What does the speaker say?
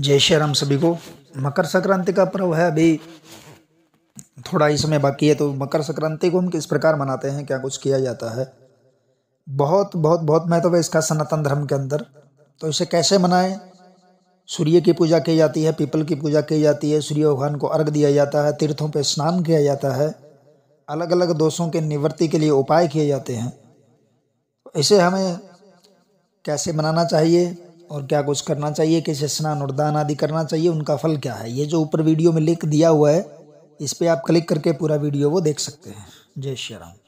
जय श्री राम सभी को मकर संक्रांति का पर्व है अभी थोड़ा ही समय बाकी है तो मकर संक्रांति को हम किस प्रकार मनाते हैं क्या कुछ किया जाता है बहुत बहुत बहुत महत्व तो है इसका सनातन धर्म के अंदर तो इसे कैसे मनाएं सूर्य की पूजा की जाती है पीपल की पूजा की जाती है सूर्य भगवान को अर्घ दिया जाता है तीर्थों पर स्नान किया जाता है अलग अलग दोषों के निवृत्ति के लिए उपाय किए जाते हैं इसे हमें कैसे मनाना चाहिए और क्या कुछ करना चाहिए कैसे स्नान और दान आदि करना चाहिए उनका फल क्या है ये जो ऊपर वीडियो में लिंक दिया हुआ है इस पर आप क्लिक करके पूरा वीडियो वो देख सकते हैं जय श्री राम